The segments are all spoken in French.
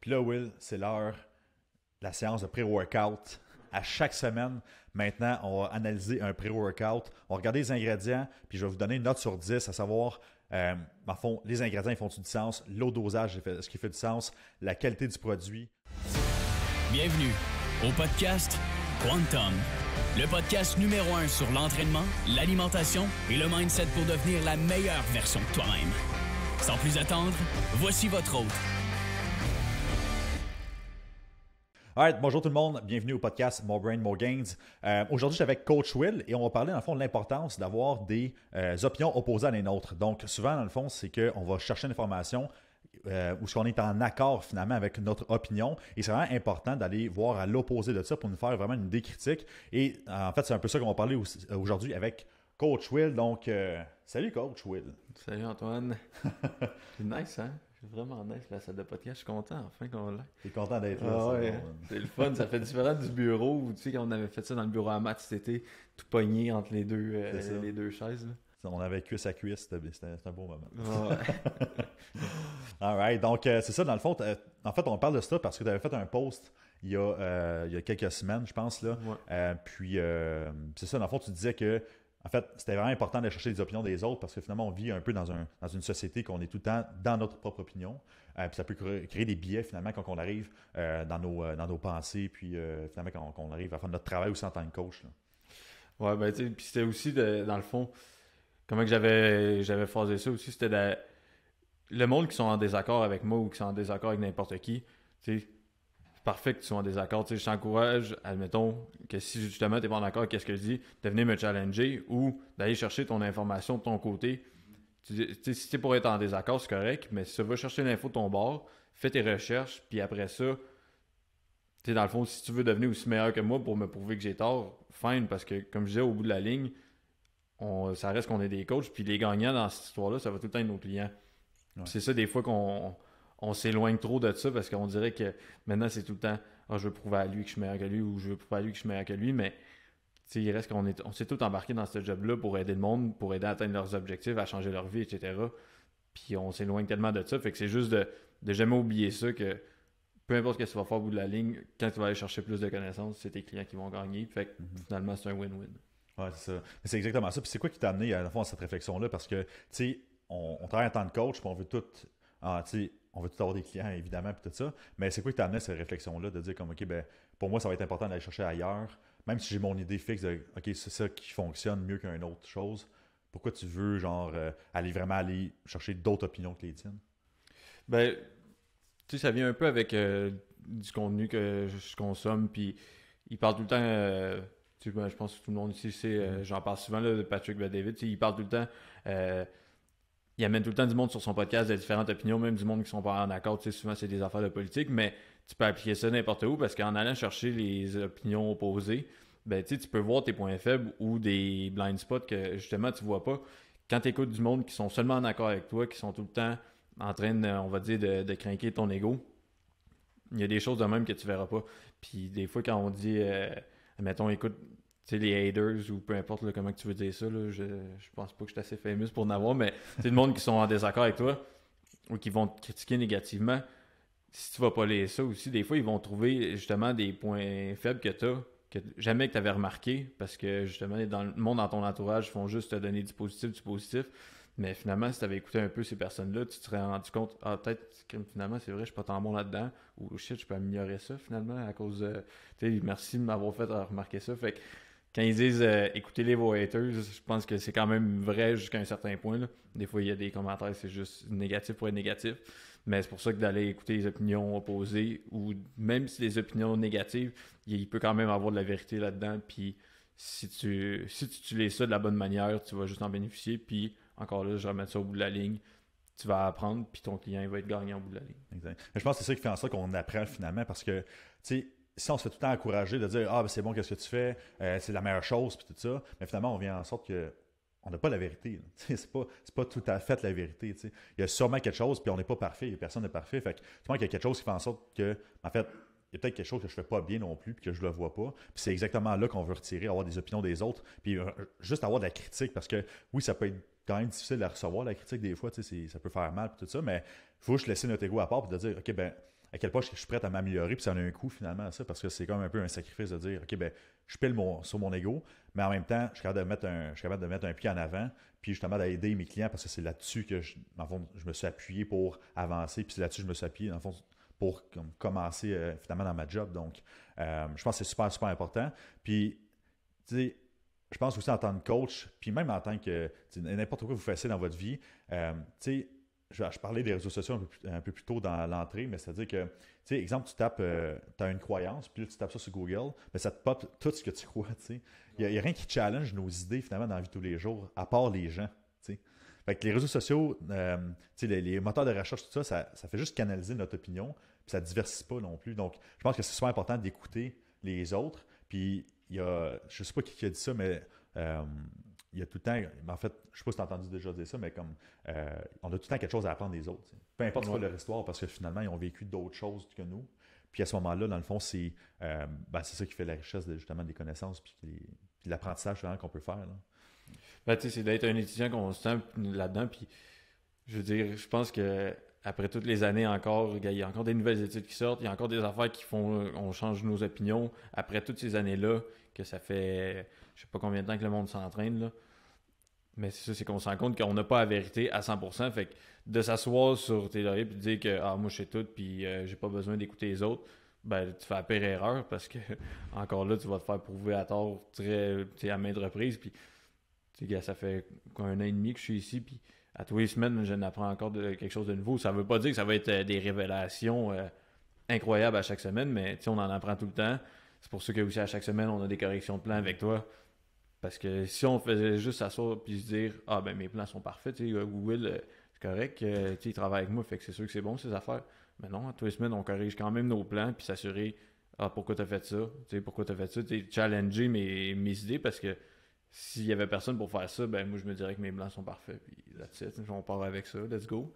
Puis là, Will, c'est l'heure, la séance de pré-workout. À chaque semaine, maintenant, on va analyser un pré-workout. On va regarder les ingrédients, puis je vais vous donner une note sur 10, à savoir, euh, fond, les ingrédients, font du sens? L'eau dosage, ce qui fait du sens? La qualité du produit? Bienvenue au podcast Quantum, le podcast numéro un sur l'entraînement, l'alimentation et le mindset pour devenir la meilleure version de toi-même. Sans plus attendre, voici votre hôte, bonjour tout le monde, bienvenue au podcast More Brain, More Gains. Euh, Aujourd'hui, avec Coach Will et on va parler dans le fond de l'importance d'avoir des euh, opinions opposées à les nôtres. Donc, souvent, dans le fond, c'est qu'on va chercher une information euh, où on est en accord finalement avec notre opinion. Et c'est vraiment important d'aller voir à l'opposé de ça pour nous faire vraiment une idée critique. Et en fait, c'est un peu ça qu'on va parler aujourd'hui avec Coach Will. Donc, euh, salut Coach Will. Salut Antoine. c'est nice, hein? C'est vraiment nice la salle de podcast. Je suis content enfin qu'on l'a. T'es content d'être là. Ah c'est le fun. ça fait différent du bureau tu sais quand on avait fait ça dans le bureau à maths, c'était tout pogné entre les deux, euh, les deux chaises. On avait cuisse à cuisse, c'était un beau moment. Ah ouais. All Donc, euh, c'est ça, dans le fond. En fait, on parle de ça parce que tu avais fait un post il y, a, euh, il y quelques semaines, je pense. là. puis, c'est ça, dans le fond, tu disais que en fait, c'était vraiment important de chercher les opinions des autres parce que finalement, on vit un peu dans, une société qu'on est tout le temps dans notre propre opinion. Euh, puis ça peut créer des biais finalement quand on arrive euh, dans, nos, euh, dans nos pensées, puis finalement quand, on arrive à faire notre travail aussi en tant que coach. Oui, Ouais, ben tu sais, puis c'était aussi dans le fond, comment que j'avais j'avais phrasé ça aussi, c'était le monde qui sont en désaccord avec moi ou qui sont en désaccord avec n'importe qui, tu sais parfait que tu sois en désaccord. je t'encourage, admettons, que si justement tu n'es pas en accord avec ce que je dis, de venir me challenger ou d'aller chercher ton information de ton côté. Tu es pour être en désaccord, c'est correct, mais si tu vas chercher l'info de ton bord, fais tes recherches, puis après ça, tu dans le fond, si tu veux devenir aussi meilleur que moi pour me prouver que j'ai tort, fine, parce que comme je disais, au bout de la ligne, ça reste qu'on est des coachs, puis les gagnants dans cette histoire-là, ça va tout le temps être nos clients. C'est ça, des fois, qu'on on s'éloigne trop de ça parce qu'on dirait que maintenant, c'est tout le temps ah, je veux prouver à lui que je suis meilleur que lui ou je veux prouver à lui que je suis meilleur que lui, mais il reste qu'on est, on s'est tous embarqués dans ce job-là pour aider le monde, pour aider à atteindre leurs objectifs, à changer leur vie, etc. Puis on s'éloigne tellement de ça. Fait que c'est juste de, jamais oublier ça que peu importe ce que tu vas faire au bout de la ligne, quand tu vas aller chercher plus de connaissances, c'est tes clients qui vont gagner. Fait que mm-hmm. finalement, c'est un win-win. Ouais, c'est ça. C'est exactement ça. Puis c'est quoi qui t'a amené à, la à cette réflexion-là? Parce que, tu sais, on, travaille en tant de coach, puis on veut tout. Ah, on veut tout avoir des clients, évidemment, puis tout ça. Mais c'est quoi qui t'a amené à cette réflexion-là de dire, comme, OK, ben, pour moi, ça va être important d'aller chercher ailleurs, même si j'ai mon idée fixe de, OK, c'est ça qui fonctionne mieux qu'une autre chose. Pourquoi tu veux, genre, euh, aller vraiment aller chercher d'autres opinions que les tiennes? Ben, tu sais, ça vient un peu avec euh, du contenu que je consomme, puis il parle tout le temps. Euh, tu, ben, je pense que tout le monde ici sait, j'en parle souvent là, de Patrick David. Il parle tout le temps il amène tout le temps du monde sur son podcast des différentes opinions, même du monde qui sont pas en accord. Tu sais, souvent, c'est des affaires de politique, mais tu peux appliquer ça n'importe où parce qu'en allant chercher les opinions opposées, ben, tu peux voir tes points faibles ou des blind spots que justement tu vois pas. Quand tu écoutes du monde qui sont seulement en accord avec toi, qui sont tout le temps en train, on va dire, de, de craquer ton ego, il y a des choses de même que tu verras pas. Puis des fois, quand on dit, euh, mettons, écoute, les haters ou peu importe comment que tu veux dire ça, je, je pense pas que je suis assez fameux pour en avoir, mais c'est le monde qui sont en désaccord avec toi ou qui vont te critiquer négativement. Si tu vas pas lire ça aussi, des fois, ils vont trouver justement des points faibles que tu as, que jamais que tu avais remarqué, parce que justement, dans, le monde dans ton entourage ils font juste te donner du positif, du positif. Mais finalement, si tu avais écouté un peu ces personnes-là, tu te serais rendu compte, ah, peut-être que finalement, c'est vrai, je suis pas tant bon là-dedans, ou oh, shit, je peux améliorer ça finalement à cause de. Tu sais, merci de m'avoir fait remarquer ça. Fait que quand ils disent euh, écoutez-les vos haters, je pense que c'est quand même vrai jusqu'à un certain point. Des fois, il y a des commentaires, c'est juste négatif pour être négatif. Mais c'est pour ça que d'aller écouter les opinions opposées, ou même si les opinions négatives, il peut quand même avoir de la vérité là-dedans. Puis si tu, si tu utilises ça de la bonne manière, tu vas juste en bénéficier. Puis encore là, je remets ça au bout de la ligne tu vas apprendre, puis ton client va être gagnant au bout de la ligne. Exact. Je pense que c'est ça qui fait en sorte qu'on apprend finalement parce que, tu sais, si on se fait tout le temps encourager de dire Ah, ben, c'est bon, qu'est-ce que tu fais euh, C'est la meilleure chose, puis tout ça. Mais finalement, on vient en sorte que on n'a pas la vérité. C'est pas, pas tout à fait la vérité. Il y a sûrement quelque chose, puis on n'est pas parfait. Personne n'est parfait. Fait qu'il y a quelque chose qui fait en sorte que, en fait, il y a peut-être quelque chose que je fais pas bien non plus, puis que je le vois pas. Puis c'est exactement là qu'on veut retirer, avoir des opinions des autres, puis euh, juste avoir de la critique, parce que oui, ça peut être quand même difficile à recevoir, la critique, des fois, ça peut faire mal, puis tout ça, mais il faut juste laisser notre ego à part, puis de dire, OK, ben, à quel point je, suis prêt à m'améliorer, puis ça a un coût finalement à ça, parce que c'est quand même un peu un sacrifice de dire, OK, ben, je pile sur mon ego, mais en même temps, je suis capable de mettre un, de mettre un pied en avant, puis justement d'aider mes clients, parce que c'est là-dessus que je, je me suis appuyé pour avancer, puis c'est là-dessus que je me suis appuyé, en fond, pour commencer euh, finalement dans ma job. Donc, euh, je pense que c'est super, super important. Puis, tu sais, je pense aussi en tant que coach, puis même en tant que n'importe quoi que vous fassiez dans votre vie, euh, tu sais, je, parlais des réseaux sociaux un peu, plus, tôt dans l'entrée, mais c'est-à-dire que, tu sais, exemple, tu tapes, euh, tu as une croyance, puis tu tapes ça sur Google, mais ça te pop tout ce que tu crois, tu sais. Il n'y a, rien qui challenge nos idées, finalement, dans la vie de tous les jours, à part les gens, tu sais. Fait que les réseaux sociaux, euh, tu sais, les, moteurs de recherche, tout ça, ça, fait juste canaliser notre opinion, puis ça ne diversifie pas non plus. Donc, je pense que c'est super important d'écouter les autres, puis il y a, je sais pas qui a dit ça, mais euh, il y a tout le temps, en fait, je sais pas si tu as entendu déjà dire ça, mais comme euh, on a tout le temps quelque chose à apprendre des autres. Peu importe leur histoire, parce que finalement, ils ont vécu d'autres choses que nous. Puis à ce moment-là, dans le fond, c'est euh, ben, ça qui fait la richesse justement des connaissances puis, de l'apprentissage qu'on peut faire. Ben, c'est d'être un étudiant constant là-dedans. Puis je veux dire, je pense que après toutes les années encore, il y a encore des nouvelles études qui sortent, il y a encore des affaires qui font, on change nos opinions après toutes ces années-là, que ça fait je sais pas combien de temps que le monde s'entraîne, là. Mais c'est ça, c'est qu'on se rend compte qu'on n'a pas la vérité à 100%. Fait que de s'asseoir sur tes lauriers et de dire que ah, moi je sais tout puis euh, j'ai pas besoin d'écouter les autres, ben tu fais la pire erreur parce que encore là, tu vas te faire prouver à tort très, à maintes reprises. Puis ça fait un an et demi que je suis ici. Puis à tous les semaines, je n'apprends encore quelque chose de nouveau. Ça veut pas dire que ça va être euh, des révélations euh, incroyables à chaque semaine, mais on en apprend tout le temps. C'est pour ça que aussi à chaque semaine, on a des corrections de plans avec toi. Parce que si on faisait juste ça puis se dire Ah ben mes plans sont parfaits, tu sais, Google, euh, euh, c'est correct, euh, il travaille avec moi, fait que c'est sûr que c'est bon ces affaires. Mais non, toutes tous les semaines, on corrige quand même nos plans puis s'assurer Ah pourquoi t'as fait ça? sais pourquoi t'as fait ça? T'sais, challenger mes, mes idées parce que s'il y avait personne pour faire ça, ben moi je me dirais que mes plans sont parfaits. Puis la it, on part avec ça, let's go.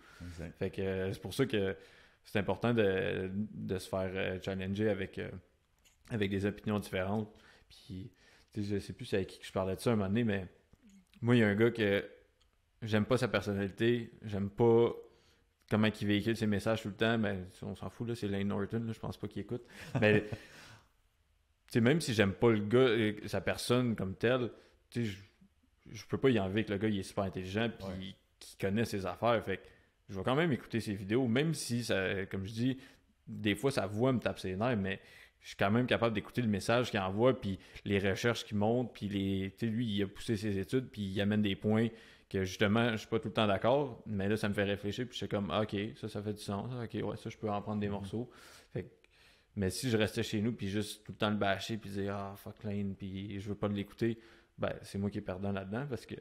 Fait que c'est pour ça que c'est important de, de se faire challenger avec avec des opinions différentes. Puis, je sais plus avec qui je parlais de ça un moment donné, mais moi, il y a un gars que j'aime pas sa personnalité, j'aime pas comment il véhicule ses messages tout le temps. Mais on s'en fout, là, c'est Lane Norton, là, je pense pas qu'il écoute. Mais, même si j'aime pas le gars, euh, sa personne comme telle, tu sais, je peux pas y enlever que le gars, il est super intelligent, puis qu'il connaît ses affaires. Fait je vais quand même écouter ses vidéos, même si, ça, comme je dis, des fois, sa voix me tape ses nerfs, mais je suis quand même capable d'écouter le message qu'il envoie, puis les recherches qu'il montre. puis les, lui, il a poussé ses études, puis il amène des points que justement, je ne suis pas tout le temps d'accord, mais là, ça me fait réfléchir, puis je suis comme, ah, ok, ça, ça fait du sens, ah, ok, ouais, ça, je peux en prendre des mhm. morceaux. mais si je restais chez nous, puis juste tout le temps le bâcher, puis dire, ah, fuck Lane, puis je veux pas l'écouter, ben, c'est moi qui est perdant là-dedans, parce que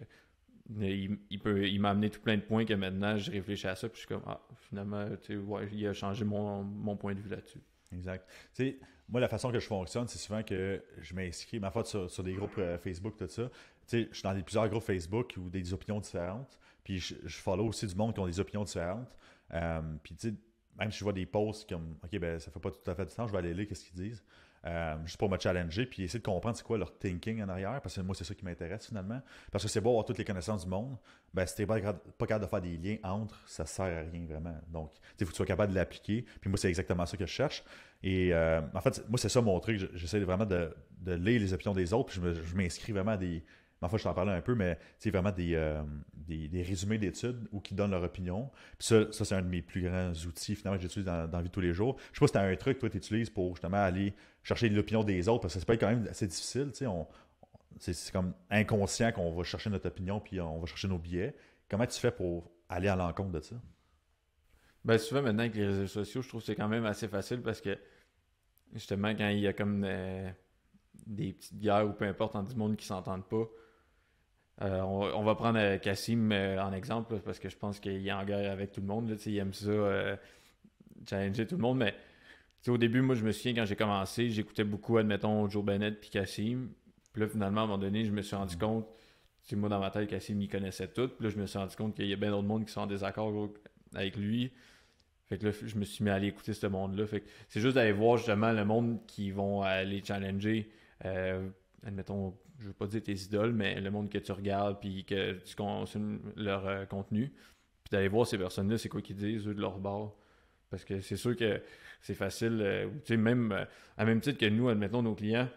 il, peut il m'a amené tout plein de points que maintenant je réfléchis à ça puis je suis comme ah finalement tu sais il a changé mon, mon point de vue là-dessus Exact. Tu sais, moi, la façon que je fonctionne, c'est souvent que je m'inscris, ma faute sur, sur, des groupes euh, Facebook, tout ça. Tu sais, je suis dans des, plusieurs groupes Facebook ou des opinions différentes. Puis je, follow aussi du monde qui ont des opinions différentes. Euh, puis tu sais, même si je vois des posts comme, OK, ben ça fait pas tout à fait du temps, je vais aller lire qu'est-ce qu'ils disent. Euh, juste pour me challenger, puis essayer de comprendre c'est quoi leur thinking en arrière, parce que moi, c'est ça qui m'intéresse finalement. Parce que c'est beau avoir toutes les connaissances du monde, ben, si t'es pas, pas capable de faire des liens entre, ça sert à rien vraiment. Donc, tu il faut que tu sois capable de l'appliquer, puis moi, c'est exactement ça que je cherche. Et euh, en fait, moi, c'est ça mon truc, j'essaie vraiment de, de lire les opinions des autres, puis je m'inscris vraiment à des enfin, je t'en parlais un peu, mais c'est vraiment euh, des, des, résumés d'études ou qui donnent leur opinion. Puis ça, ça c'est un de mes plus grands outils, finalement, que j'utilise dans, la vie de tous les jours. Je sais pas si tu as un truc, toi, tu utilises pour justement aller chercher l'opinion des autres, parce que ça peut être quand même assez difficile, c'est comme inconscient qu'on va chercher notre opinion puis on va chercher nos billets. Comment tu fais pour aller à l'encontre de ça? Ben souvent maintenant avec les réseaux sociaux, je trouve que c'est quand même assez facile parce que justement quand il y a comme euh, des, petites guerres ou peu importe entre du monde qui s'entendent pas, euh, on, va prendre euh, Cassim euh, en exemple, parce que je pense qu'il est en guerre avec tout le monde. il aime ça, challenger tout le monde. Mais au début, moi, je me souviens, quand j'ai commencé, j'écoutais beaucoup, admettons, Joe Bennett puis Cassim. Puis là, finalement, à un moment donné, je me suis rendu mm-hmm. compte, moi, dans ma tête, Cassim, il connaissait tout. Puis là, je me suis rendu compte qu'il y a bien d'autres monde qui sont en désaccord avec lui. Fait que là, je me suis mis à aller écouter ce monde-là. Fait c'est juste d'aller voir justement le monde qui vont aller challenger, admettons, je veux pas dire tes idoles, mais le monde que tu regardes puis que tu consommes leur euh, contenu, puis d'aller voir ces personnes-là, c'est quoi qu'ils disent, eux, de leur bord. Parce que c'est sûr que c'est facile, euh, tu sais, même euh, à même titre que nous, admettons nos clients,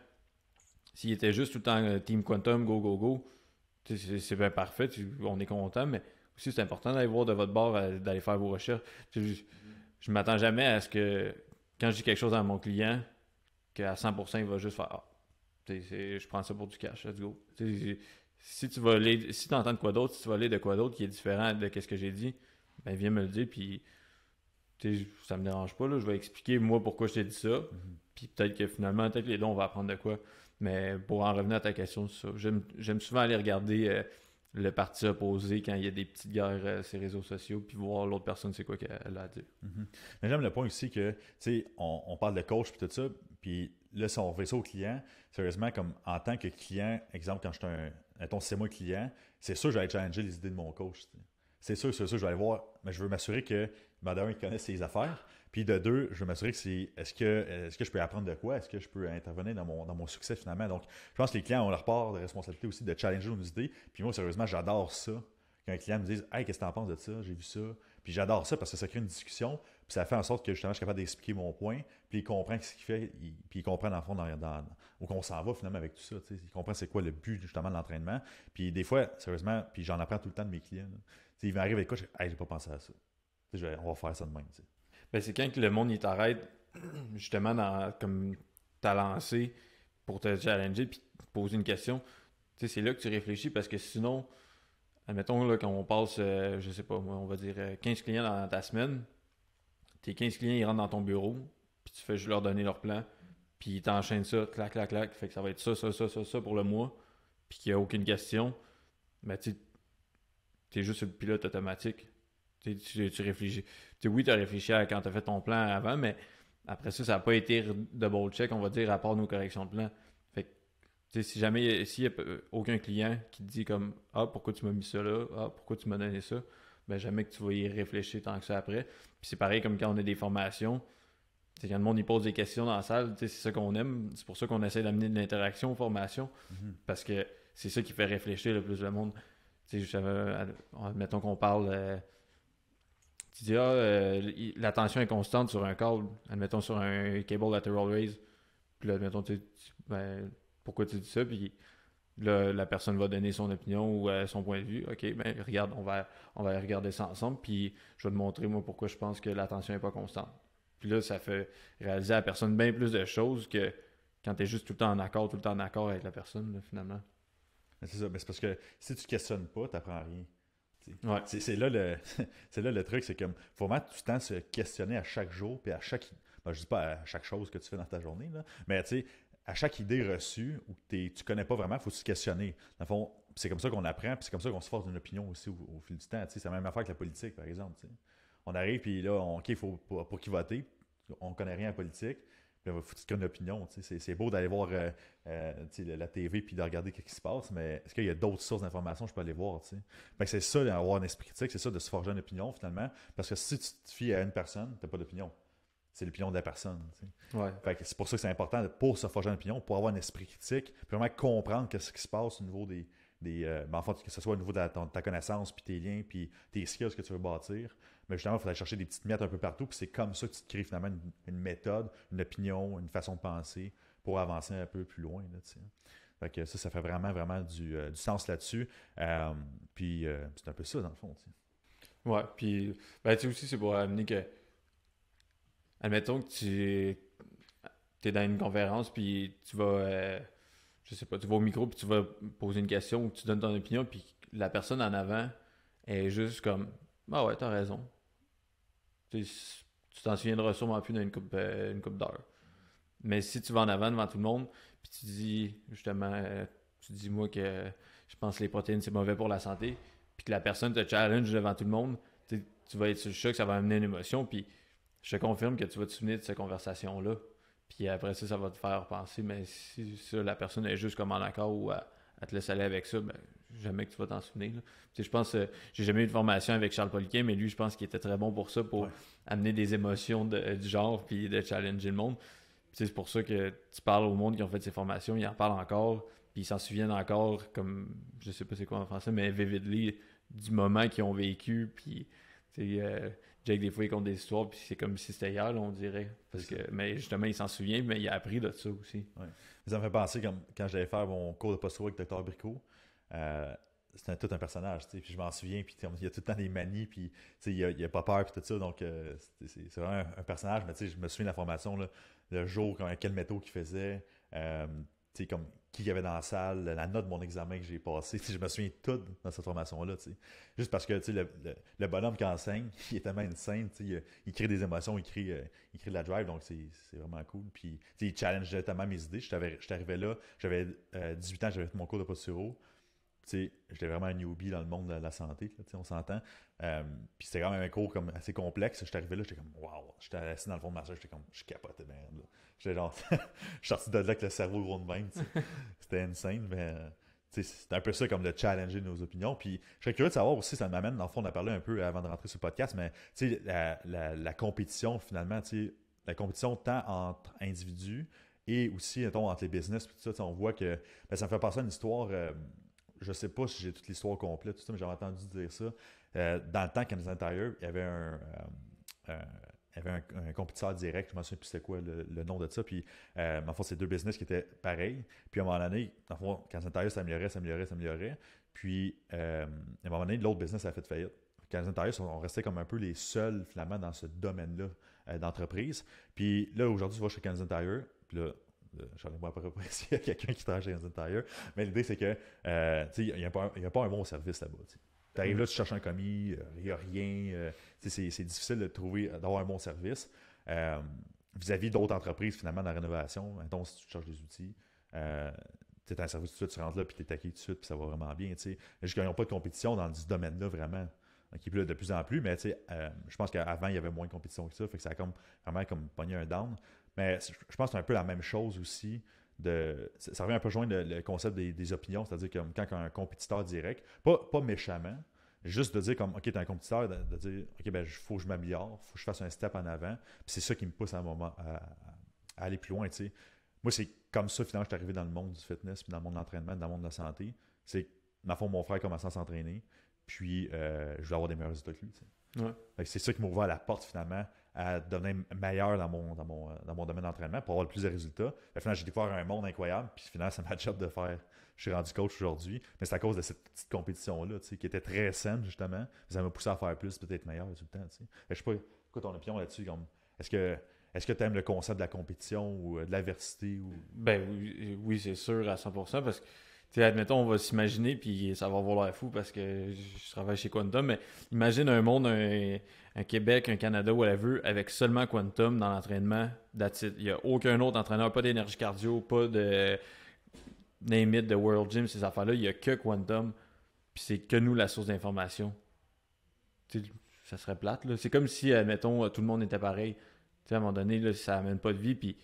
s'ils étaient juste tout le temps Team Quantum, go, go, go, c'est bien parfait, on est content, mais aussi c'est important d'aller voir de votre bord, d'aller faire vos recherches. je, ne m'attends jamais à ce que quand je dis quelque chose à mon client, qu'à 100% il va juste faire ah, je prends ça pour du cash, let's go. si tu vas aller si entends de quoi d'autre, si tu vas aller de quoi d'autre qui est différent de ce que j'ai dit, ben viens me le dire, puis ça me dérange pas, là, je vais expliquer moi pourquoi je t'ai dit ça, mm-hmm. puis peut-être que finalement, peut-être les dons, on va apprendre de quoi. Mais pour en revenir à ta question, J'aime souvent aller regarder euh, le parti opposé quand il y a des petites guerres ces euh, sur les réseaux sociaux, puis voir l'autre personne c'est quoi qu'elle a à dire. Mhm. Mais j'aime le point aussi que, tu sais, on, parle de coach puis tout ça, puis là, si on revient ça au client, sérieusement, comme en tant que client, exemple, quand je suis un, c'est moi client, c'est sûr que j'allais changer les idées de mon coach. C'est sûr, c'est sûr, je vais aller voir, mais je veux m'assurer que, madame, il connaît ses affaires, puis de deux, je veux m'assurer que c'est est-ce que est-ce que je peux apprendre de quoi? Est-ce que je peux intervenir dans mon, succès finalement? Donc, je pense que les clients ont leur part de responsabilité aussi de challenger nos idées. Puis moi, sérieusement, j'adore ça. Quand un client me dit, « Hey, qu'est-ce que t'en penses de ça? J'ai vu ça. Puis j'adore ça parce que ça crée une discussion. Puis ça fait en sorte que justement, je suis capable d'expliquer mon point. Puis il comprend ce qu'il fait. puis il comprend en fond dans, dans, où qu'on s'en va finalement avec tout ça. Ils Il comprend c'est quoi le but justement de l'entraînement. Puis des fois, sérieusement, puis j'en apprends tout le temps de mes clients. Ils m'arrivent avec quoi? Je, hey, j'ai pas pensé à ça. on va faire ça de ben, c'est quand le monde il t'arrête justement dans comme t'as lancé pour te challenger puis te poser une question. c'est là que tu réfléchis parce que sinon, admettons là, quand on passe, euh, je sais pas moi, on va dire 15 euh, clients dans ta semaine, tes 15 clients ils rentrent dans ton bureau, puis tu fais juste leur donner leur plan, puis ils t'enchaînent ça, clac, clac, clac, fait que ça va être ça, ça, ça, ça, pour le mois, puis qu'il n'y a aucune question, ben tu es juste le pilote automatique. Tu, tu, réfléchis. oui, tu as réfléchi à quand tu as fait ton plan avant, mais après ça, ça n'a pas été de double check, on va dire, à part nos corrections de plan. Fait si jamais, s'il n'y a euh, aucun client qui te dit comme Ah, pourquoi tu m'as mis ça là Ah, pourquoi tu m'as donné ça ben jamais que tu vas y réfléchir tant que ça après. Puis c'est pareil comme quand on a des formations. C'est quand le monde y pose des questions dans la salle, c'est ça qu'on aime. C'est pour ça qu'on essaie d'amener de l'interaction aux formations. Mm-hmm. Parce que c'est ça qui fait réfléchir le plus le monde. Admettons qu'on parle euh, tu dis, ah, euh, la tension est constante sur un câble, admettons sur un cable lateral raise. Puis là, admettons, ben, pourquoi tu dis ça? Puis là, la personne va donner son opinion ou euh, son point de vue. OK, ben regarde, on va, on va regarder ça ensemble. Puis je vais te montrer, moi, pourquoi je pense que la tension n'est pas constante. Puis là, ça fait réaliser à la personne bien plus de choses que quand tu es juste tout le temps en accord, tout le temps en accord avec la personne, finalement. C'est ça, mais c'est parce que si tu questionnes pas, tu n'apprends rien. C'est là le truc, c'est comme faut mettre tout le temps se questionner à chaque jour, puis à chaque ben, dis pas à chaque chose que tu fais dans ta journée, mais à chaque idée reçue ou que tu connais pas vraiment, faut se questionner. c'est comme ça qu'on apprend, puis c'est comme ça qu'on se force une opinion aussi au, fil du temps. C'est la même affaire que la politique, par exemple. On arrive, puis là, on, OK, pour, qui voter, on connaît rien à politique faut va foutre une opinion. C'est beau d'aller voir euh, euh, la TV puis de regarder ce qui se passe, mais est-ce qu'il y a d'autres sources d'informations que je peux aller voir? C'est ça d'avoir un esprit critique, c'est ça de se forger une opinion finalement. Parce que si tu te fies à une personne, tu n'as pas d'opinion c'est l'opinion de la personne. c'est pour ça que c'est important de, pour se forger une opinion, pour avoir un esprit critique, pour vraiment comprendre ce qui se passe au niveau des. Euh, ben, que ce soit au niveau de, ta connaissance, puis tes liens, puis tes skills que tu veux bâtir. Mais justement, il faudrait chercher des petites miettes un peu partout. Puis c'est comme ça que tu te crées finalement une, méthode, une opinion, une façon de penser pour avancer un peu plus loin. Là, fait que ça, ça fait vraiment, vraiment du, euh, sens là-dessus. Euh, puis euh, c'est un peu ça, dans le fond. T'sais. Ouais, puis ben, tu aussi, c'est pour amener que. Admettons que tu es dans une conférence, puis tu vas. je sais pas, tu vas au micro, puis tu vas poser une question, ou tu donnes ton opinion, puis la personne en avant est juste comme Ah ouais, t'as raison tu t'en souviendras sûrement plus dans coupe, euh, une coupe d'heure. Mais si tu vas en avant devant tout le monde, puis tu dis justement, euh, tu dis moi que je pense que les protéines c'est mauvais pour la santé, puis que la personne te challenge devant tout le monde, tu vas être sur le choc, ça va amener une émotion, puis je te confirme que tu vas te souvenir de cette conversation-là. Puis après ça, ça va te faire penser, mais si la personne est juste comme en accord ou à, à te laisser aller avec ça, ben, jamais que tu vas t'en souvenir. Je pense, je euh, j'ai jamais eu de formation avec Charles Poliquin, mais lui, je pense qu'il était très bon pour ça, pour amener des émotions euh, du genre, puis de challenger le monde. C'est pour ça que tu parles au monde qui ont fait ces formations, ils en parlent encore, puis ils s'en souviennent encore, comme, je sais pas c'est quoi en français, mais vividly, du moment qu'ils ont vécu, puis... Euh, Jake, des fois, il compte des histoires, puis c'est comme si c'était hier, on dirait. Parce que, mais justement, il s'en souvient, mais il a appris de ça aussi. Ça me fait penser, comme quand j'allais faire mon cours de post avec Dr. Bricot, euh, c'était tout un personnage, puis je m'en souviens, puis il y a tout le temps des manies, puis il a, a pas peur, puis tout ça, donc euh, c'est vraiment un, personnage, mais je me souviens de la formation, là, le jour, quand, quel métaux qu'il faisait, euh, sais, comme qui y avait dans la salle, la note de mon examen que j'ai passé. Je me souviens tout dans cette formation-là. Juste parce que le, le, le, bonhomme qui enseigne, il est tellement insane. Il, euh, il crée des émotions, euh, il crée, de la drive, donc c'est vraiment cool. Puis il challenge tellement mes idées. suis arrivé là, j'avais 18 euh, ans, j'avais fait mon cours de posturo sais, j'étais vraiment un newbie dans le monde de la santé, sais, on s'entend. Euh, puis c'était quand même un cours comme assez complexe. J'étais arrivé là, j'étais comme, waouh, j'étais assis dans le fond de ma salle, j'étais comme, je capote, merde. J'étais genre, je suis sorti de là avec le cerveau gros de même. c'était insane, mais euh, c'est un peu ça comme de challenger nos opinions. Puis je serais curieux de savoir aussi, ça m'amène, dans le fond, on parler un peu avant de rentrer sur le podcast, mais la, la, la compétition finalement, tu sais, la compétition tant entre individus et aussi, entre les business, tout ça, on voit que ben, ça me fait penser à une histoire. Euh, je sais pas si j'ai toute l'histoire complète, mais j'avais entendu dire ça. Euh, dans le temps, Canadian Tire, euh, euh, il y avait un, un, compétiteur direct, je me souviens plus c'est quoi le, nom de ça. Puis, en c'est deux business qui étaient pareils. Puis, à un moment donné, en Tire s'améliorait, s'améliorait, s'améliorait. Puis, à un moment donné, l'autre business a fait faillite. Canadian Tire, on restait comme un peu les seuls flamands dans ce domaine-là d'entreprise. Puis là, aujourd'hui, tu vas chez Canadian Tire, puis là, euh, je ai moi à si y a quelqu'un qui travaille chez l'intérieur Mais l'idée, c'est que, euh, tu sais, il n'y a, a, pas un bon service là-bas. Tu arrives là, tu cherches un commis, il euh, n'y a rien. c'est difficile de trouver, d'avoir un bon service. Vis-à-vis d'autres entreprises, finalement, dans la rénovation, mettons, si tu cherches des outils, tu es un service tout de tu rentres là, puis tu es taqué tout de suite, puis ça va vraiment bien. tu Jusqu'à n'y pas de compétition dans ce domaine-là, vraiment. Qui est de plus en plus, mais je pense qu'avant, il y avait moins de compétition que ça. Fait que ça a comme, vraiment comme pogné un down. Mais je pense que c'est un peu la même chose aussi. De, ça revient un peu joindre le, concept des, opinions, c'est-à-dire que quand un compétiteur direct, pas, pas méchamment, juste de dire comme OK, es un compétiteur, de, dire OK, ben faut que je m'améliore, faut que je fasse un step en avant. Puis c'est ça qui me pousse à un moment à, aller plus loin. Moi, c'est comme ça, finalement, je suis arrivé dans le monde du fitness, puis dans le monde de l'entraînement, dans le monde de la santé. C'est ma fond, mon frère commençait à s'entraîner, puis euh, je voulais avoir des meilleurs résultats que lui. C'est ça qui m'ouvre la porte finalement à devenir meilleur euh, dans mon, domaine d'entraînement pour avoir le plus de résultats. Et finalement, j'ai dû découvert un monde incroyable, puis finalement, c'est ma job de faire. Je suis rendu coach aujourd'hui, mais c'est à cause de cette petite compétition-là, qui était très saine, justement. Ça m'a poussé à faire plus, peut-être meilleur tout le temps, tu sais. Je sais pas, écoute, ton opinion là-dessus, comme, est-ce que, est-ce que tu aimes le concept de la compétition ou euh, de l'adversité? Ou... Ben oui, oui c'est sûr à 100% parce que admettons, on va s'imaginer, puis ça va l'air fou parce que je travaille chez Quantum, mais imagine un monde, un, Québec, un Canada, whatever, avec seulement Quantum dans l'entraînement. Il n'y a aucun autre entraîneur, pas d'énergie cardio, pas de name it, de World Gym, ces affaires-là. Il n'y a que Quantum, puis c'est que nous la source d'information. Ça serait plate. C'est comme si, admettons, tout le monde était pareil. à un moment donné, là, ça amène pas de vie, puis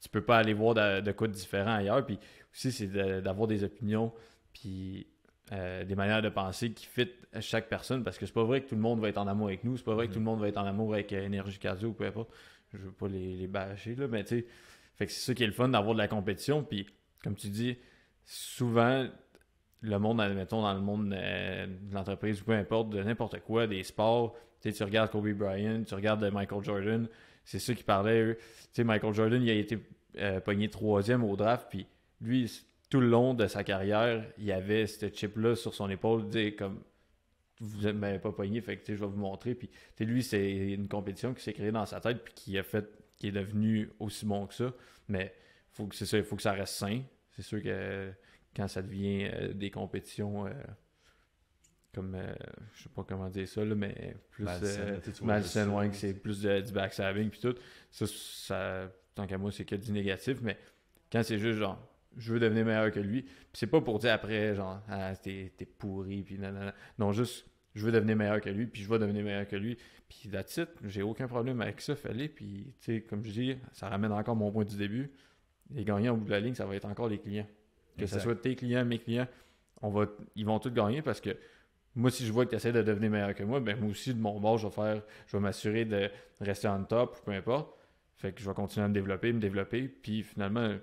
tu peux pas aller voir de, de quoi de différent ailleurs. Puis aussi, c'est d'avoir des opinions, puis euh, des manières de penser qui fit chaque personne, parce que c'est pas vrai que tout le monde va être en amour avec nous, c'est pas vrai que tout le monde va être en amour avec euh, Énergie Casio ou peu importe. Je veux pas les, bâcher, là, mais tu sais, fait que c'est ça qui est le fun d'avoir de la compétition, puis comme tu dis, souvent, le monde, admettons, dans le monde euh, de l'entreprise ou peu importe, de n'importe quoi, des sports, tu tu regardes Kobe Bryant, tu regardes Michael Jordan, c'est ceux qui parlaient, eux. Tu sais, Michael Jordan, il a été pogné troisième au draft, puis lui, tout le long de sa carrière, il avait ce chip-là sur son épaule, comme vous ne m'avez pas pogné, fait que je vais vous montrer. Puis lui, c'est une compétition qui s'est créée dans sa tête puis qui a fait qui est devenu aussi bon que ça. Mais c'est ça, il faut que ça reste sain. C'est sûr que quand ça devient euh, des compétitions euh, comme euh, je sais pas comment dire ça mais plus loin euh, c'est plus de, du backstabbing puis tout. Ça, ça tant qu'à moi, c'est que du négatif, mais quand c'est juste genre je veux devenir meilleur que lui. Puis c'est pas pour dire après, genre, ah, t'es, pourri, puis nanana. Non, juste, je veux devenir meilleur que lui, puis je vais devenir meilleur que lui. Puis la titre, j'ai aucun problème avec ça, fallait. Puis, tu sais, comme je dis, ça ramène encore mon point du début. Les gagnants au bout de la ligne, ça va être encore les clients. Que ce soit tes clients, mes clients, on va, ils vont tous gagner parce que moi, si je vois que tu de devenir meilleur que moi, ben moi aussi, de mon bord, je vais faire, je vais m'assurer de rester en top, peu importe. Fait que je vais continuer à me développer, me développer, puis finalement,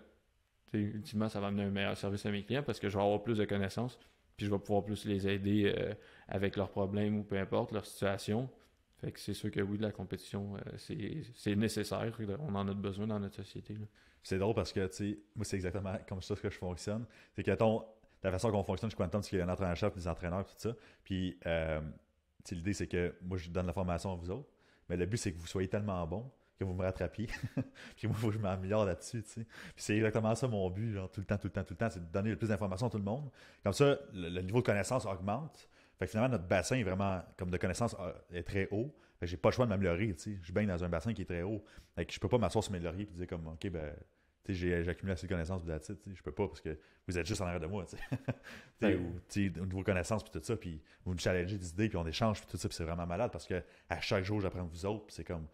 ultimement, ça va amener un meilleur service à mes clients parce que je vais avoir plus de connaissances, puis je vais pouvoir plus les aider euh, avec leurs problèmes ou peu importe leur situation. Fait que c'est sûr que oui, de la compétition, euh, c'est nécessaire. On en a besoin dans notre société. C'est drôle parce que, tu moi, c'est exactement comme ça que je fonctionne. C'est que, ton, la façon qu'on fonctionne, je suis content parce qu'il y a un entraîneur-chef, des entraîneurs, tout ça. Puis, euh, l'idée, c'est que moi, je donne la formation à vous autres. Mais le but, c'est que vous soyez tellement bon que vous me rattrapiez. puis moi, faut que je m'améliore là-dessus, tu sais. Puis c'est exactement ça mon but, genre, tout le temps, tout le temps, tout le temps, c'est de donner le plus d'informations à tout le monde. Comme ça, le, niveau de connaissance augmente. Fait que finalement, notre bassin est vraiment, comme de connaissance, euh, est très haut. Fait que j'ai pas le choix de m'améliorer, tu sais. Je baigne dans un bassin qui est très haut. Fait que je peux pas m'asseoir sur mes lauriers et dire comme, OK, ben, tu sais, j'accumule assez de connaissances, de la tu sais. Je peux pas parce que vous êtes juste en arrière de moi, tu sais. tu sais, au niveau de connaissances, puis tout ça, puis vous me challengez des idées, puis on échange, puis tout ça, puis c'est vraiment malade parce que à chaque jour, j'apprends vous autres, puis c'est comme,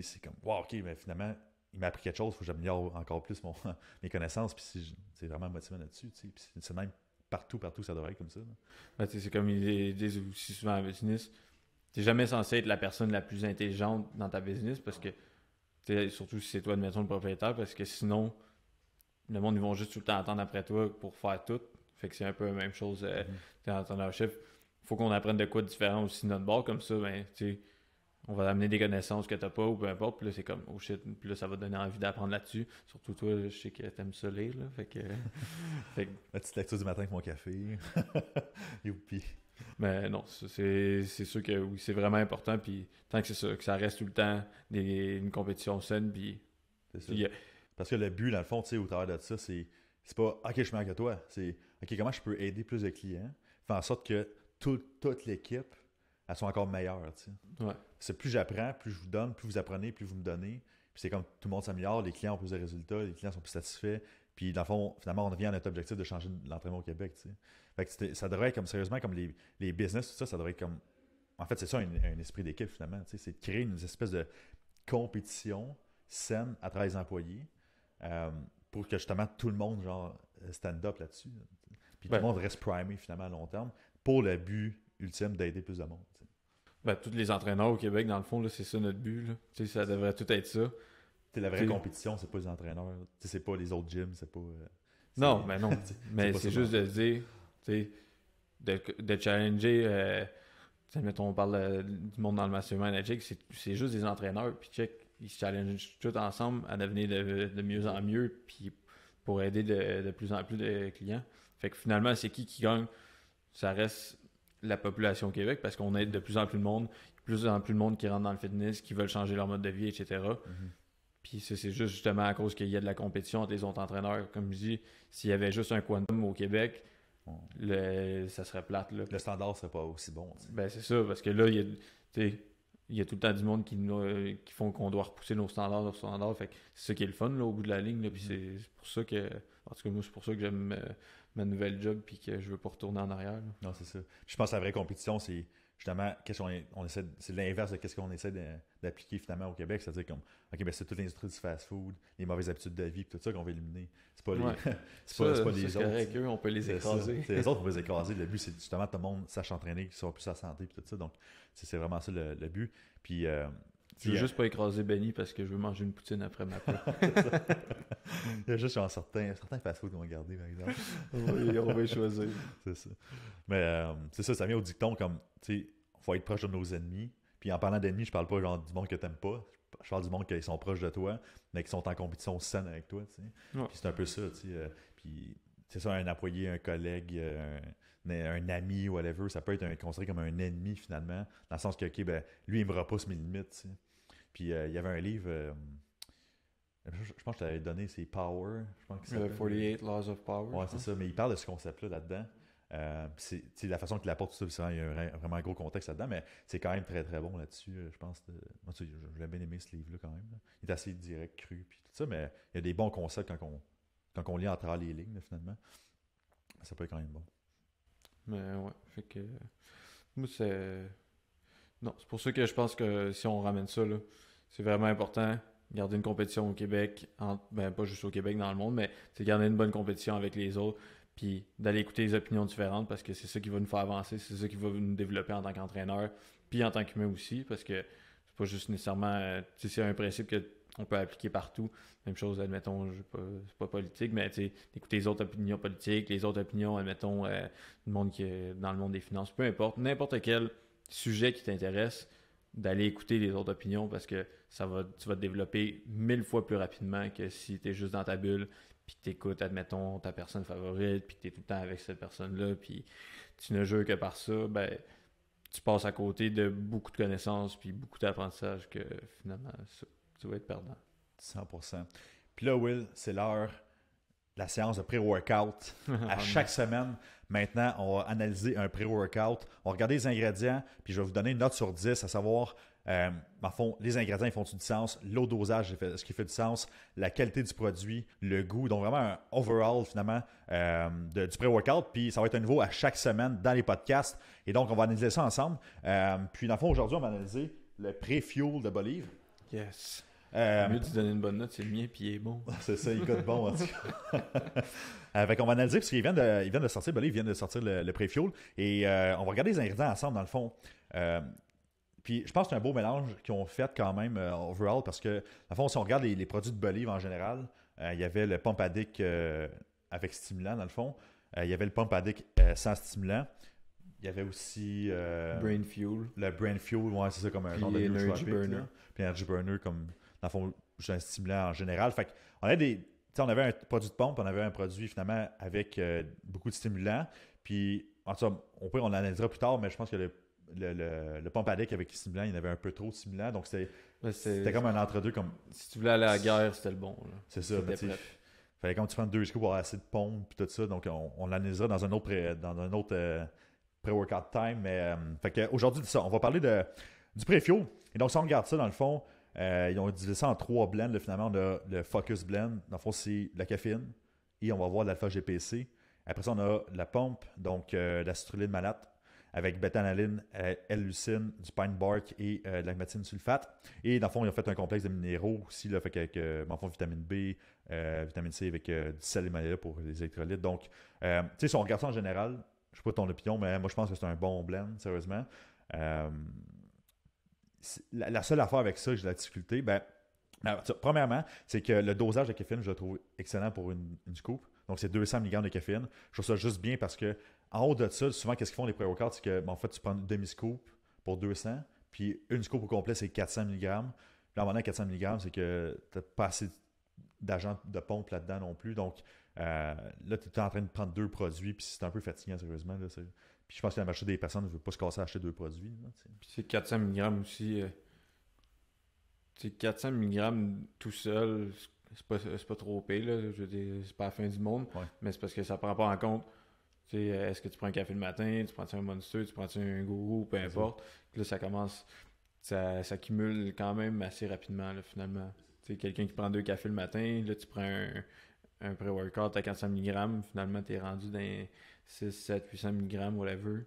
c'est comme, wow, ok, mais finalement, il m'a appris quelque chose, faut que j'améliore encore plus mon, mes connaissances. Puis c'est vraiment motivant là-dessus. Puis c'est même partout, partout, ça devrait être comme ça. Ben, c'est comme il disent aussi souvent en business, t'es jamais censé être la personne la plus intelligente dans ta business parce que, surtout si c'est toi, admettons, le propriétaire, parce que sinon, le monde, ils vont juste tout le temps attendre après toi pour faire tout. Fait que c'est un peu la même chose, euh, mm -hmm. chef Faut qu'on apprenne de quoi de différent aussi notre bord, comme ça, ben, on va amener des connaissances que tu n'as pas ou peu importe. Puis là, c'est comme, oh shit, puis là, ça va te donner envie d'apprendre là-dessus. Surtout toi, je sais que t'aimes ça lire, là. Fait que, fait petite lecture du matin avec mon café. Youpi. Mais non, c'est sûr que oui, c'est vraiment important. Puis tant que c'est ça, que ça reste tout le temps une compétition saine, puis. puis euh, Parce que le but, dans le fond, tu sais, au travers de ça, c'est pas OK, je suis meilleur que toi. C'est OK, comment je peux aider plus de clients, faire en sorte que toute l'équipe elles sont encore meilleures. C'est plus j'apprends, plus je vous donne, plus vous apprenez, plus vous me donnez. Puis c'est comme tout le monde s'améliore, les clients ont plus de résultats, les clients sont plus satisfaits. Puis dans le fond, finalement, on revient à notre objectif de changer l'entraînement au Québec. ça devrait être comme sérieusement, comme les, business, tout ça, ça devrait être comme. En fait, c'est ça un, esprit d'équipe finalement. C'est de créer une espèce de compétition saine à travers les employés. Euh, pour que justement tout le monde genre stand up là-dessus. Puis tout le ben monde reste primé finalement à long terme pour le but ultime d'aider plus de monde. Ben, tous les entraîneurs au Québec, dans le fond, c'est ça notre but. ça devrait tout être ça. la vraie compétition, c'est pas les entraîneurs. C'est pas les autres gyms, c'est pas. Euh, non, ben mais non. mais c'est juste de dire, de, challenger. Euh, mettons, on parle euh, du monde dans le mastermind management c'est juste des entraîneurs. Puis check, ils se challengent tous ensemble à devenir de, mieux en mieux. Puis pour aider de, de, plus en plus de clients. Fait que finalement, c'est qui qui gagne Ça reste la population au Québec parce qu'on aide de plus en plus de monde, plus en plus de monde qui rentre dans le fitness, qui veulent changer leur mode de vie, etc. Mhm. Puis c'est juste justement à cause qu'il y a de la compétition entre les autres entraîneurs. Comme je dis, s'il y avait juste un quantum au Québec, ça serait plate. Là. Le standard serait pas aussi bon. Ben c'est ça, parce que là, il y a, tout le temps du monde qui, qui font qu'on doit repousser nos standards, nos standards. Fait c'est ça qui est le fun là, au bout de la ligne. puis mhm. c'est pour ça que. En tout cas, moi, c'est pour ça que j'aime. Euh, ma nouvelle job puis que je veux pas retourner en arrière. Non, c'est ça. Je pense que la vraie compétition, c'est justement qu'est-ce qu'on essaie c'est l'inverse de ce qu'on essaie d'appliquer finalement au Québec c'est-à-dire comme ok ben c'est toute l'industrie du fast-food les mauvaises habitudes de vie tout ça qu'on veut éliminer c'est pas c'est pas, pas les autres on peut les écraser c'est les autres on peut les écraser le but c'est justement que tout le monde sache entraîner qu'ils soit plus à santé puis tout ça donc c'est vraiment ça le, but puis euh, je veux juste pas écraser Benny parce que je veux manger une poutine après ma part. il y a juste un certain, certains fast-food qui vont garder, par exemple. oui, on va choisir. c'est ça. Mais euh, c'est ça, ça vient au dicton comme, tu sais, faut être proche de nos ennemis. Puis en parlant d'ennemis, je parle pas du monde que t'aimes pas. Je parle du monde qui sont proches de toi, mais qui sont en compétition saine avec toi, tu sais. Puis c'est un peu ça, tu sais. Euh, puis c'est ça, un employé, un collègue, un euh, un ami, whatever, ça peut être un, considéré comme un ennemi finalement, dans le sens que, OK, ben, lui, il me repousse mes limites. Puis euh, il y avait un livre, euh, je, pense que je t'avais donné, c'est Power. Je 48 Laws of Power. c'est ça, mais il parle de ce concept-là là-dedans. Euh, c'est la façon qu'il apporte tout ça, il y a vraiment un gros contexte là-dedans, mais c'est quand même très très bon là-dessus. Je pense je, bien aimé ce livre-là quand même. Il est assez direct, cru, puis tout ça, mais il y a des bons concepts quand on, quand on lit entre les lignes finalement. Ça peut être quand même bon. Mais ouais, fait que. Moi, c'est. Non, c'est pour ça que je pense que si on ramène ça, là, c'est vraiment important. Garder une compétition au Québec, ben pas juste au Québec, dans le monde, mais c'est garder une bonne compétition avec les autres, puis d'aller écouter les opinions différentes parce que c'est ça qui va nous faire avancer, c'est ça qui va nous développer en tant qu'entraîneur, puis en tant qu'humain aussi, parce que c'est pas juste nécessairement. Euh, tu c'est un principe que on peut appliquer partout. Même chose, admettons, je pas, c'est pas politique, mais écouter les autres opinions politiques, les autres opinions, admettons, euh, monde qui dans le monde des finances, peu importe, n'importe quel sujet qui t'intéresse, d'aller écouter les autres opinions parce que ça va, tu vas te développer mille fois plus rapidement que si tu es juste dans ta bulle, puis que tu écoutes, admettons, ta personne favorite, puis que tu es tout le temps avec cette personne-là, puis tu ne joues que par ça, ben tu passes à côté de beaucoup de connaissances puis beaucoup d'apprentissage que finalement ça tu vas être perdant. 100%. Puis là, Will, c'est l'heure de la séance de pré-workout. À chaque semaine, maintenant, on va analyser un pré-workout. On va regarder les ingrédients, puis je vais vous donner une note sur 10, à savoir, euh, en fond, les ingrédients, ils font du sens? L'eau dosage, ce qui fait du sens? La qualité du produit, le goût. Donc, vraiment un overall, finalement, euh, du pré-workout. Puis, ça va être un nouveau à chaque semaine dans les podcasts. Et donc, on va analyser ça ensemble. Euh, puis, dans le fond, aujourd'hui, on va analyser le pré-fuel de Bolive. Yes. Euh, mieux de donner une bonne note, c'est le mien, puis il est bon. c'est ça, il coûte bon en tout cas. Euh, on va analyser, parce qu'il vient de, de sortir, ben là, de sortir le, pre fuel et euh, on va regarder les ingrédients ensemble, dans le fond. Euh, puis je pense que c'est un beau mélange qu'ils ont fait quand même overall, parce que, dans le fond, si on regarde les, produits de Boliv en général, il y avait le Pompadic avec stimulant, dans le fond. il y avait le Pompadic sans stimulant. Il y avait aussi. brain Fuel. Le Brain Fuel, ouais, c'est ça, comme un genre de Energy Burner. Puis Energy Burner, comme dans le fond, j'ai un stimulant en général. Fait on a des. on avait un produit de pompe, on avait un produit finalement avec euh, beaucoup de stimulants. Puis, en on, peut, on l'analysera plus tard, mais je pense que le, le, le, pompe à avec les stimulants, il en avait un peu trop de stimulants. Donc, c'était comme un entre-deux. comme Si tu voulais aller à la guerre, c'était le bon. C'est ça. Il fallait quand tu prends deux scoops pour avoir assez de pompe puis tout ça. Donc, on, on l'analysera dans un autre, pré, dans un autre euh, workout time. Mais, euh, fait aujourd'hui, on va parler de, du pré fio Et donc, si on regarde ça, dans le fond, euh, ils ont divisé ça en trois blends. finalement, on a le Focus Blend. Dans le fond, c'est la caféine. Et on va voir l'alpha-GPC. Après ça, on a la pompe, donc euh, la citrulline malade, avec bétanaline, euh, L-lucine, du pine bark et la de sulfate. Et dans le fond, ils ont fait un complexe de minéraux aussi, fait avec, fond, vitamine B, vitamine C avec du sel et pour les électrolytes. Donc, tu sais, si en général, je sais pas ton opinion, mais moi, je pense que c'est un bon blend, sérieusement la, seule affaire avec ça j'ai de la difficulté, ben, ben premièrement, c'est que le dosage de caféine, je le trouve excellent pour une, une scoop. Donc, c'est 200 mg de caféine. Je trouve ça juste bien parce que, en haut de ça, souvent, qu'est-ce qu'ils font les pré-workouts? C'est que, ben, en fait, tu prends une demi-scoop pour 200, puis une scoop au complet, c'est 400 mg. Là, maintenant, 400 mg, c'est que tu n'as pas assez d'agent de pompe là-dedans non plus. Donc, euh, là, tu es en train de prendre deux produits, puis c'est un peu fatiguant sérieusement. Là, je pense que la majorité des personnes ne veut pas se casser à acheter deux produits. c'est 400 mg aussi. Euh, c'est 400 mg tout seul, c'est pas, pas trop payé, là. Je c'est pas la fin du monde. Mais c'est parce que ça prend pas en compte. Euh, est-ce que tu prends un café le matin, tu prends un monster, tu prends un gourou, peu importe. Là, ça commence, ça, s'accumule quand même assez rapidement, là, finalement. sais quelqu'un qui prend deux cafés le matin, là, tu prends un, un pré-workout à 400 mg, finalement, tu es rendu dans 6, 7, 800 mg, whatever,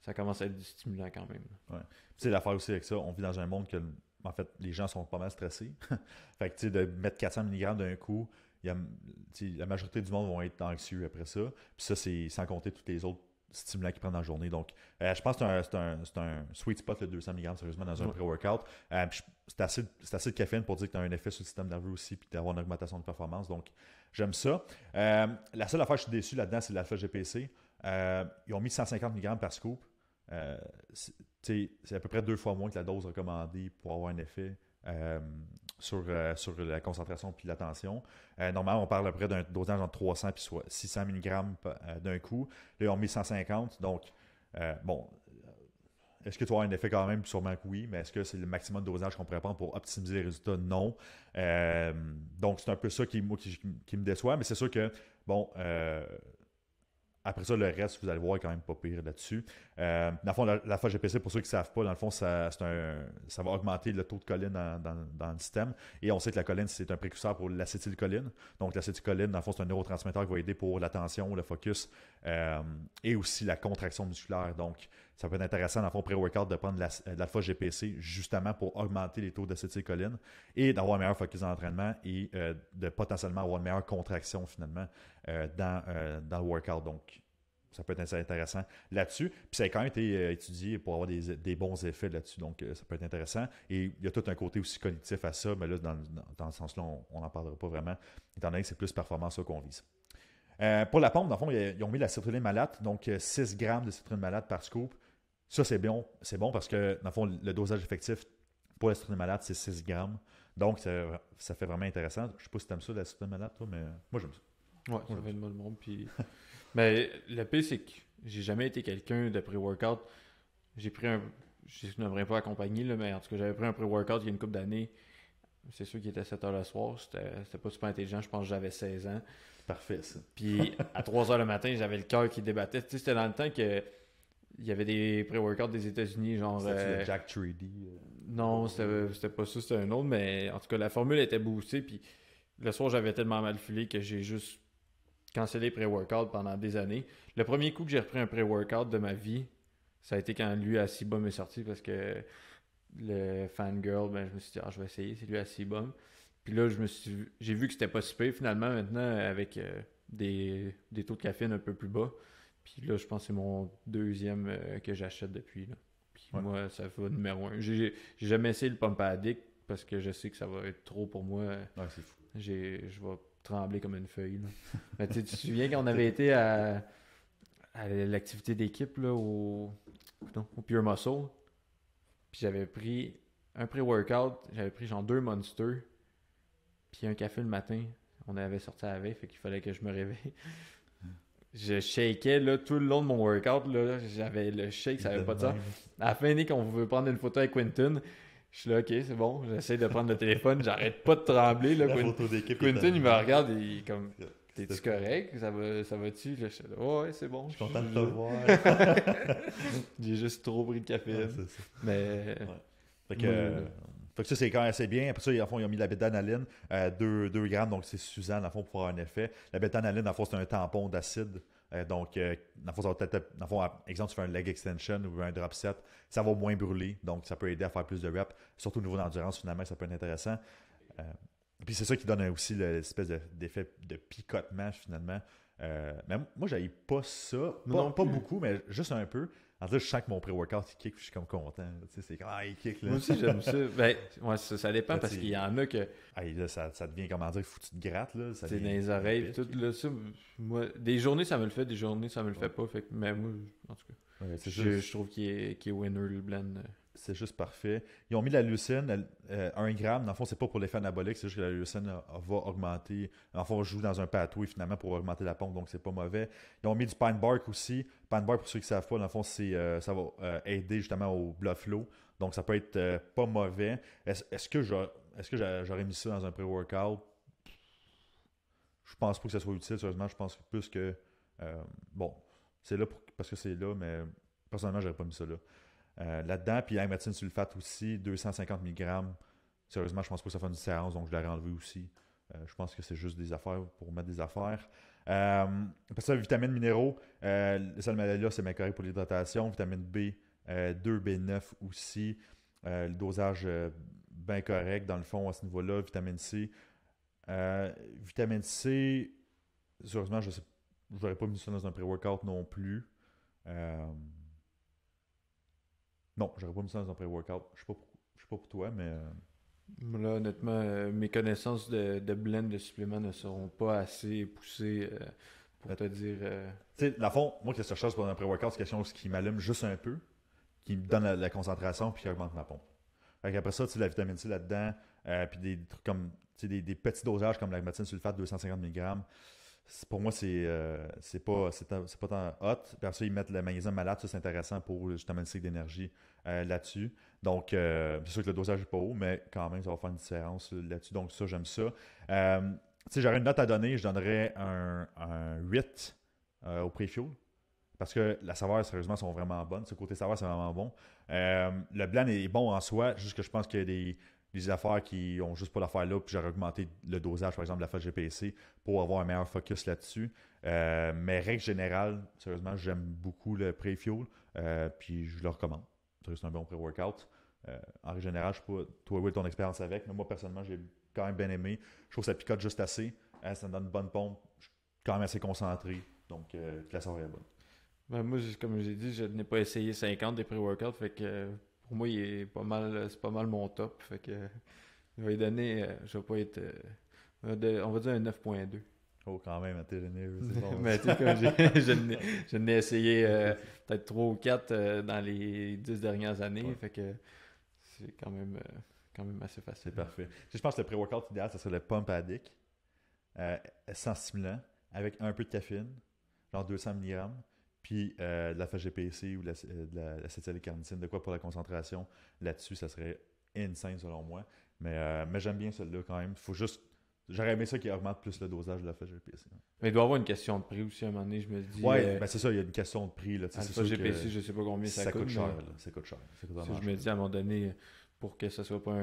ça commence à être du stimulant quand même. Ouais. Tu l'affaire aussi avec ça, on vit dans un monde que, en fait, les gens sont pas mal stressés. fait que, tu sais, de mettre 400 mg d'un coup, la majorité du monde vont être anxieux après ça. Puis ça, c'est sans compter toutes les autres stimulant qu'ils prennent dans la journée. Donc, euh, je pense que c'est un, sweet spot, le 200 mg, sérieusement, dans un pré-workout. Euh, c'est assez, de caféine pour dire que tu as un effet sur le système nerveux aussi, puis d'avoir une augmentation de performance. Donc, j'aime ça. Euh, la seule affaire que je suis déçu là-dedans, c'est l'alpha GPC. ils ont mis 150 mg par scoop. c'est à peu près deux fois moins que la dose recommandée pour avoir un effet. Euh, sur, la concentration puis l'attention. Euh, normalement, on parle à près d'un dosage entre 300 puis 600 mg euh, d'un coup. Là, on met 150. Donc, bon, est-ce que tu vas un effet quand même? Sûrement que oui, mais est-ce que c'est le maximum de dosage qu'on pourrait prendre pour optimiser les résultats? Non. donc, c'est un peu ça qui, qui, me déçoit, mais c'est sûr que, bon, après ça, le reste, vous allez voir, est quand même pas pire là-dessus. Euh, dans le fond, la, gpc pour ceux qui ne savent pas, dans le fond, ça, va augmenter le taux de colline dans, le système. Et on sait que la colline, c'est un précurseur pour l'acétylcholine. Donc, l'acétylcholine, dans le fond, c'est un neurotransmetteur qui va aider pour l'attention, le focus euh, et aussi la contraction musculaire. Donc, ça peut être intéressant, dans le fond, pré-workout, de prendre de l'alpha-GPC justement pour augmenter les taux d'acétylcholine et d'avoir un meilleur focus dans l'entraînement et euh, de potentiellement avoir une meilleure contraction, finalement, dans, dans le workout. Donc, ça peut être intéressant là-dessus. Puis ça a quand même été euh, étudié pour avoir des, bons effets là-dessus, donc euh, ça peut être intéressant. Et il y a tout un côté aussi cognitif à ça, mais là, dans, dans ce sens-là, on n'en parlera pas vraiment, étant donné que c'est plus performance qu'on vise. Euh, pour la pompe, dans le fond, ils, ont mis la citrulline malade, donc 6 grammes de citrulline malade par scoop. Ça, c'est bon, c'est bon parce que, dans le fond, le dosage effectif pour la citrulline malade, c'est 6 grammes. Donc, ça, fait vraiment intéressant. Je ne sais pas si tu aimes ça, la citrulline malade, toi, mais moi, j'aime ça. Ouais, ça fait le monde, puis... Mais le pire, c'est que j'ai jamais été quelqu'un de pré-workout. J'ai pris un. Je ne pas accompagner, là, mais en tout cas, j'avais pris un pré-workout il y a une couple d'années. C'est sûr qu'il était 7 h le soir. C'était pas super intelligent. Je pense que j'avais 16 ans. Parfait, ça. Puis à 3 heures le matin, j'avais le cœur qui débattait. Tu sais, c'était dans le temps que. Il y avait des pré-workouts des États-Unis, genre. C'était euh, Jack Treaty. Euh? Non, c'était pas ça, c'était un autre, mais en tout cas, la formule était boostée. Puis le soir, j'avais tellement mal filé que j'ai juste canceller pré-workout pendant des années. Le premier coup que j'ai repris un pré-workout de ma vie, ça a été quand lui à Sibum est sorti parce que le fangirl, ben, je me suis dit, ah, je vais essayer, c'est lui à Sibum. Puis là, je me suis, j'ai vu que c'était pas si pire finalement maintenant avec euh, des, taux de caféine un peu plus bas. Puis là, je pense que c'est mon deuxième euh, que j'achète depuis. Là. Puis moi, ça va numéro un. J'ai, jamais essayé le pump addict parce que je sais que ça va être trop pour moi. Ouais, c'est fou. je vais trembler comme une feuille. Mais tu te souviens qu'on avait été à, l'activité d'équipe au, au Pure Muscle. Puis j'avais pris un pré-workout, j'avais pris genre deux Monsters, puis un café le matin. On avait sorti à la veille, fait qu'il fallait que je me réveille. Je shakais là, tout le long de mon workout. J'avais le shake, ça n'avait pas de sens. À la fin, on veut prendre une photo avec Quentin. Je suis là, ok, c'est bon. J'essaie de prendre le téléphone, j'arrête pas de trembler. Là, Quentin, il me regarde, et il est comme. T'es-tu correct? Ça va-tu? Ça va -tu? je suis là, ouais, c'est bon. Je suis content de te voir. J'ai juste trop pris de café. Mais. Ouais. Euh, fait que, ça, c'est quand même assez bien. Après ça, ils, ont mis la bétanaline à euh, 2, grammes, donc c'est Suzanne, en fond, pour avoir un effet. La bétanaline, en fond, c'est un tampon d'acide donc, dans exemple, tu fais un leg extension ou un drop set, ça va moins brûler, donc ça peut aider à faire plus de reps, surtout au niveau d'endurance, finalement, ça peut être intéressant. Euh, puis c'est ça qui donne aussi l'espèce d'effet de picotement, finalement. Euh, mais moi, j'avais pas ça, non, pas beaucoup, mais juste un peu. Alors là, je sens que mon pré-workout, il kick, puis je suis comme content. Tu sais, c'est comme, ah, il kick, là. Moi aussi, j'aime ça. Ben, ouais, ça, dépend, parce qu'il y en a que... ça, ça, devient, comment dire, foutu de gratte, là. C'est dans les oreilles, tout, là, ça, moi, des journées, ça me le fait, des journées, ça me le fait pas, fait mais moi, en tout cas, je, trouve qu'il est, est, winner, le blend. Euh. C'est juste parfait. Ils ont mis la lucine euh, un 1 gramme. Dans le fond, c'est pas pour l'effet anabolique, c'est juste que la lucine euh, va augmenter. En fond, on joue dans un patouille finalement pour augmenter la pompe, donc c'est pas mauvais. Ils ont mis du pine bark aussi. Pine bark, pour ceux qui ne savent pas, dans le fond, euh, ça va aider justement au blood flow. Donc ça peut être pas mauvais. Est-ce, que, j'aurais, est que j'aurais mis ça dans un pré-workout Je pense pas que ça soit utile, sérieusement. Je pense plus que. bon, c'est là pour, parce que c'est là, mais personnellement, j'aurais pas mis ça là. Euh, là-dedans. Puis médecine sulfate aussi, 250 mg. Sérieusement, je pense pas que ça fasse une séance, donc je l'aurais enlevé aussi. Euh, je pense que c'est juste des affaires pour mettre des affaires. Euh, parce vitamines, minéraux, euh, le là c'est bien correct pour l'hydratation. Vitamine B, 2, B9 aussi. le dosage bien correct dans le fond à ce niveau-là. Vitamine C. vitamine C, sérieusement, je j'aurais pas mis ça dans un pré-workout non plus. Non, j'aurais pas mis ça dans un pré-workout. Je ne pas, sais pas pour toi, mais. Euh, Là, honnêtement, euh, mes connaissances de, de, blend de suppléments ne seront pas assez poussées euh, pour te dire. Tu sais, la fond, moi, qu'est-ce que je cherche pendant un pré-workout, c'est quelque chose qui m'allume juste un peu, qui me donne la, concentration puis qui augmente ma pompe. Après ça, tu la vitamine C là-dedans, puis des trucs comme des, des, petits dosages comme la sulfate 250 mg, pour moi, c'est euh, pas, pas tant hot. Perso, ils mettent le magnésium malade, ça c'est intéressant pour justement le cycle d'énergie euh, là-dessus. Donc, euh, c'est sûr que le dosage n'est pas haut, mais quand même, ça va faire une différence là-dessus. Donc, ça, j'aime ça. si j'aurais une note à donner, je donnerais un, 8 au pré-fuel. Parce que la saveur, sérieusement, sont vraiment bonnes. Ce côté saveur, c'est vraiment bon. le blanc est bon en soi, juste que je pense qu'il y a des les affaires qui ont juste pas l'affaire là, puis j'ai augmenté le dosage, par exemple, de la phase GPC pour avoir un meilleur focus là-dessus. Euh, mais règle générale, sérieusement, j'aime beaucoup le pre fuel euh, puis je le recommande. C'est un bon pré-workout. Euh, en règle générale, je peux pas, toi, oui, ton expérience avec, mais moi, personnellement, j'ai quand même bien aimé. Je trouve ça picote juste assez. Hein, ça me donne une bonne pompe. quand même assez concentré. Donc, la soirée est bonne. Ben, moi, comme j'ai dit, je n'ai pas essayé 50 des pré-workouts, fait que pour moi, il est pas mal, c'est pas mal mon top. Fait que je vais donner, euh, je vais pas être, euh, on va dire un 9.2. Oh, quand même, t'es généreux, c'est bon. Mais tu comme je n'ai essayé euh, peut-être 3 ou 4 dans les 10 dernières années, fait que c'est quand même, quand même assez facile. C'est parfait. Je pense que le pré-workout idéal, ce serait le pump addict, sans stimulant, avec un peu de caféine, genre 200 mg puis euh, de la FGPC ou de la, euh, l'acétylcarnitine, de quoi pour la concentration, là-dessus, ça serait insane selon moi. Mais, euh, mais j'aime bien celle là quand même. Faut juste. J'aurais aimé ça qui augmente plus le dosage de la FGPC. Hein. Mais il doit y avoir une question de prix aussi à un moment donné, je me dis. Euh, ben c'est ça, il y a une question de prix. Là, la GPC, je ne sais pas combien ça, coûte. cher, ça coûte cher. Ça coûte cher. je me dis à un moment donné, pour que ce soit pas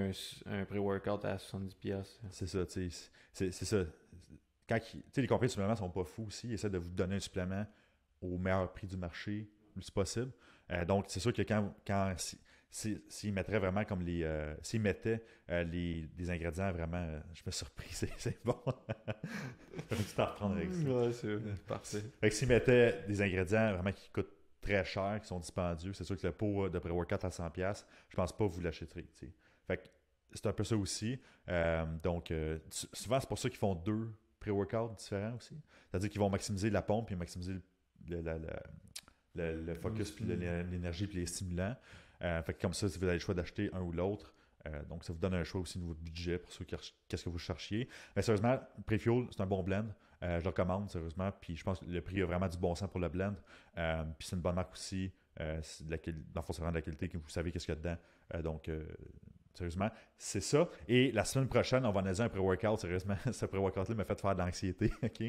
un, pré-workout à 70$. C'est ça, tu sais. C'est ça. Quand sais, les compagnies de suppléments sont pas fous aussi, ils essaient de vous donner un supplément au meilleur prix du marché, le plus possible. Euh, donc, c'est sûr que quand, quand s'ils vraiment comme les. Euh, s'ils mettaient euh, les, des ingrédients vraiment. je me suis surpris, c'est bon. tu t'en reprendre avec ça. Ouais, c'est parfait. Fait s'ils mettaient des ingrédients vraiment qui coûtent très cher, qui sont dispendieux, c'est sûr que le pot de pré-workout à 100$, je pense pas que vous l'achèteriez. Fait que c'est un peu ça aussi. donc, souvent, c'est pour ça qu'ils font deux pré-workouts différents aussi. C'est-à-dire qu'ils vont maximiser la pompe et maximiser le le, focus, puis mm-hmm. l'énergie, puis les stimulants. Euh, fait comme ça, si vous avez le choix d'acheter un ou l'autre, euh, donc, ça vous donne un choix aussi de votre budget pour ceux qu'est-ce que vous cherchiez. Mais sérieusement, Prefuel, c'est un bon blend. Euh, je le recommande, sérieusement. Puis je pense que le prix a vraiment du bon sens pour le blend. puis c'est une bonne marque aussi. c'est dans le fond, c'est vraiment de la qualité que vous savez qu'est-ce qu'il y a dedans. donc, Sérieusement, c'est ça. Et la semaine prochaine, on va analyser un pré-workout. Sérieusement, ce pré-workout-là m'a fait faire de l'anxiété. Ok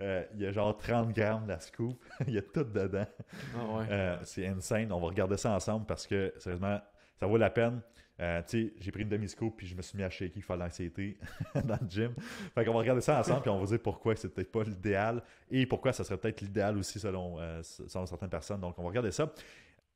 euh, il y a genre 30 grammes de la scoop. il y a tout dedans. Ah ouais. Euh, c'est insane. On va regarder ça ensemble parce que, sérieusement, ça vaut la peine. Euh, j'ai pris une demi-scoop puis je me suis mis à shaker, faire de l'anxiété dans le gym. Fait qu'on va regarder ça ensemble puis on va dire pourquoi c'est peut-être pas l'idéal et pourquoi ça serait peut-être l'idéal aussi selon euh, certaines personnes. Donc, on va regarder ça.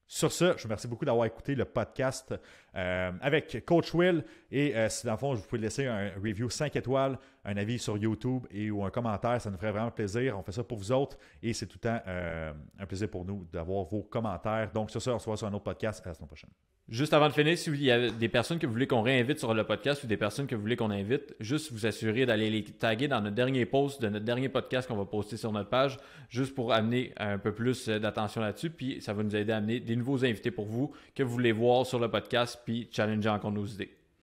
Sur ce, je vous remercie beaucoup d'avoir écouté le podcast euh, avec Coach Will. Et euh, si dans le fond, vous pouvez laisser un review 5 étoiles, un avis sur YouTube et ou un commentaire, ça nous ferait vraiment plaisir. On fait ça pour vous autres et c'est tout le temps euh, un plaisir pour nous d'avoir vos commentaires. Donc sur ce, on se voit sur un autre podcast. À la semaine prochaine. Juste avant de finir, si y a des personnes que vous voulez qu'on réinvite sur le podcast ou des personnes que vous voulez qu'on invite, juste vous assurer d'aller les taguer dans notre dernier post de notre dernier podcast qu'on va poster sur notre page, juste pour amener un peu plus euh, d'attention là-dessus. Puis ça va nous aider à amener des nouveaux invités pour vous que vous voulez voir sur le podcast, puis challenger encore nos idées.